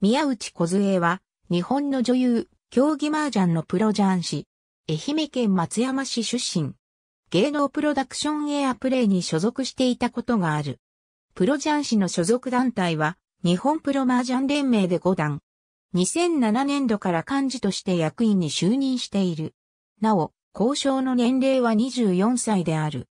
宮内梢は、日本の女優、競技麻雀のプロ雀士、愛媛県松山市出身。芸能プロダクションエアプレイに所属していたことがある。プロ雀士の所属団体は、日本プロ麻雀連盟で5段。2007年度から幹事として役員に就任している。なお、交渉の年齢は24歳である。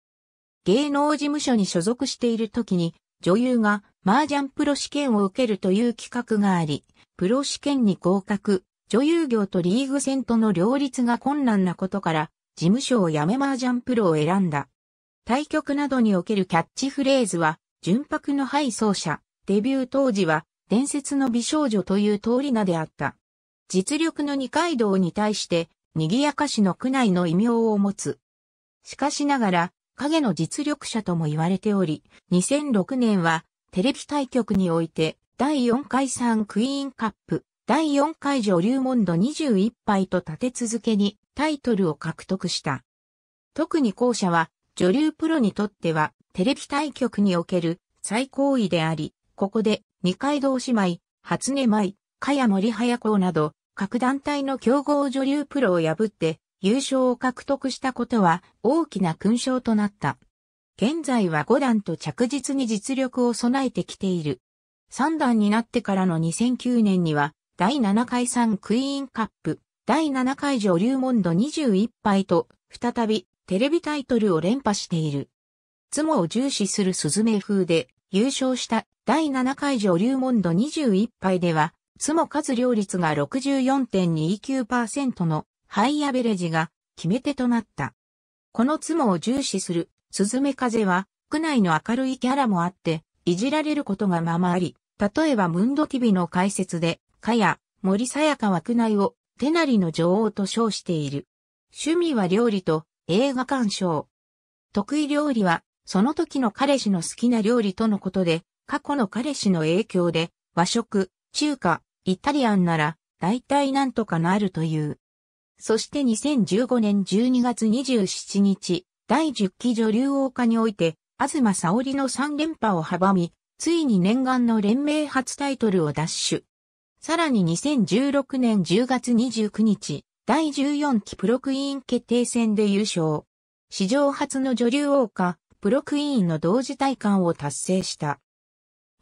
芸能事務所に所属している時に女優が麻雀プロ試験を受けるという企画があり、プロ試験に合格、女優業とリーグ戦との両立が困難なことから、事務所を辞め麻雀プロを選んだ。対局などにおけるキャッチフレーズは、純白の敗走者、デビュー当時は、伝説の美少女という通り名であった。実力の二階堂に対して、賑やかしの区内の異名を持つ。しかしながら、影の実力者とも言われており、2006年はテレビ対局において第4回ンクイーンカップ、第4回女流モンド21杯と立て続けにタイトルを獲得した。特に後者は女流プロにとってはテレビ対局における最高位であり、ここで二階堂姉妹、初音舞、かや森早子など各団体の競合女流プロを破って優勝を獲得したことは大きな勲章となった。現在は5段と着実に実力を備えてきている。3段になってからの2009年には、第7回3クイーンカップ、第7回女流モンド21杯と、再びテレビタイトルを連覇している。妻を重視するスズメ風で、優勝した第7回女流モンド21杯では、妻数両率が64.29%のハイアベレジが決め手となった。このツモを重視する、スズメ風は、区内の明るいキャラもあって、いじられることがままあり、例えばムンドティビの解説で、かや、森さやかは区内を、手なりの女王と称している。趣味は料理と映画鑑賞。得意料理は、その時の彼氏の好きな料理とのことで、過去の彼氏の影響で、和食、中華、イタリアンなら、大体なんとかなるという。そして2015年12月27日、第10期女流王家において、東沙織の3連覇を阻み、ついに念願の連盟初タイトルを奪取。さらに2016年10月29日、第14期プロクイーン決定戦で優勝。史上初の女流王家、プロクイーンの同時体感を達成した。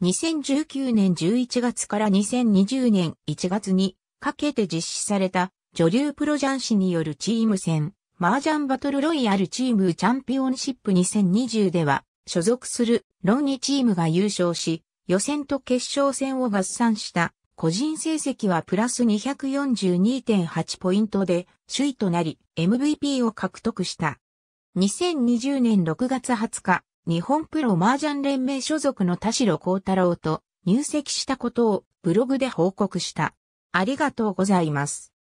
2019年11月から2020年1月にかけて実施された女流プロ雀士によるチーム戦、麻雀バトルロイヤルチームチャンピオンシップ2020では、所属するロンニチームが優勝し、予選と決勝戦を合算した個人成績はプラス242.8ポイントで首位となり MVP を獲得した。2020年6月20日、日本プロ麻雀連盟所属の田代幸太郎と入籍したことをブログで報告した。ありがとうございます。